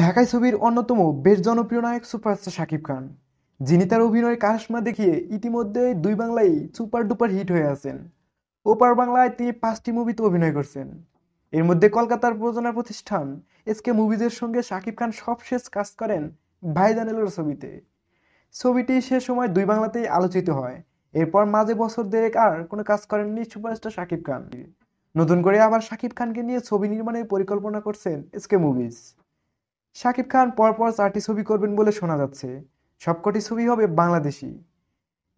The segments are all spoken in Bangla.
ঢাকাই ছবির অন্যতম বেশ জনপ্রিয় নায়ক সুপারস্টার শাকিব খান যিনি তার অভিনয়ের কাশমা দেখিয়ে ইতিমধ্যে দুই বাংলায় সুপার ডুপার হিট হয়ে আছেন ওপার বাংলায় তিনি পাঁচটি মুভিতে অভিনয় করছেন এর মধ্যে কলকাতার প্রযোজনা প্রতিষ্ঠান এসকে মুভিজের সঙ্গে শাকিব খান সবশেষ কাজ করেন ভাইজানেলের ছবিতে ছবিটি সে সময় দুই বাংলাতেই আলোচিত হয় এরপর মাঝে বছর দেড়েক আর কোনো কাজ করেননি সুপারস্টার শাকিব খান নতুন করে আবার শাকিব খানকে নিয়ে ছবি নির্মাণের পরিকল্পনা করছেন এসকে মুভিজ শাকিব খান পরপর চারটি ছবি করবেন বলে শোনা যাচ্ছে সবকটি ছবি হবে বাংলাদেশি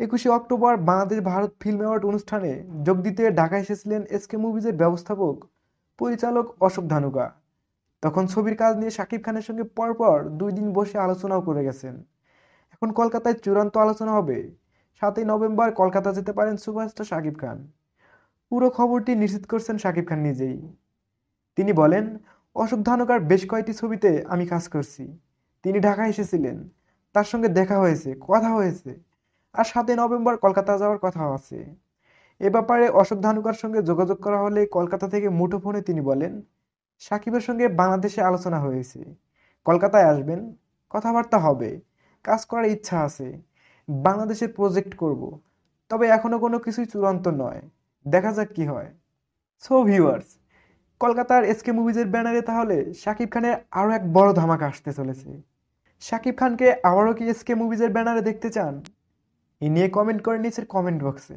একুশে October Bangladesh Bharat film award অনুষ্ঠানে যোগ দিতে ঢাকায় এসেছিলেন এসকে মুভিজের ব্যবস্থাপক পরিচালক অশোক ধানুকা তখন ছবির কাজ নিয়ে শাকিব খানের সঙ্গে পরপর দুই দিন বসে আলোচনাও করে গেছেন এখন কলকাতায় চূড়ান্ত আলোচনা হবে সাতই নভেম্বর কলকাতা যেতে পারেন সুপারস্টার শাকিব খান পুরো খবরটি নিশ্চিত করছেন শাকিব খান নিজেই তিনি বলেন অশোক ধানুকার বেশ কয়েকটি ছবিতে আমি কাজ করছি তিনি ঢাকায় এসেছিলেন তার সঙ্গে দেখা হয়েছে কথা হয়েছে আর সাতই নভেম্বর কলকাতা যাওয়ার কথা আছে এ ব্যাপারে অশোক ধানুকার সঙ্গে যোগাযোগ করা হলে কলকাতা থেকে মুঠোফোনে তিনি বলেন সাকিবের সঙ্গে বাংলাদেশে আলোচনা হয়েছে কলকাতায় আসবেন কথাবার্তা হবে কাজ করার ইচ্ছা আছে বাংলাদেশের প্রজেক্ট করব তবে এখনও কোনো কিছুই চূড়ান্ত নয় দেখা যাক কি হয় সো ভিউয়ার্স কলকাতার এসকে মুভিজের ব্যানারে তাহলে শাকিব খানের আরও এক বড় ধামাকা আসতে চলেছে শাকিব খানকে আবারও কি এসকে মুভিজের ব্যানারে দেখতে চান এ নিয়ে কমেন্ট করে নিচের কমেন্ট বক্সে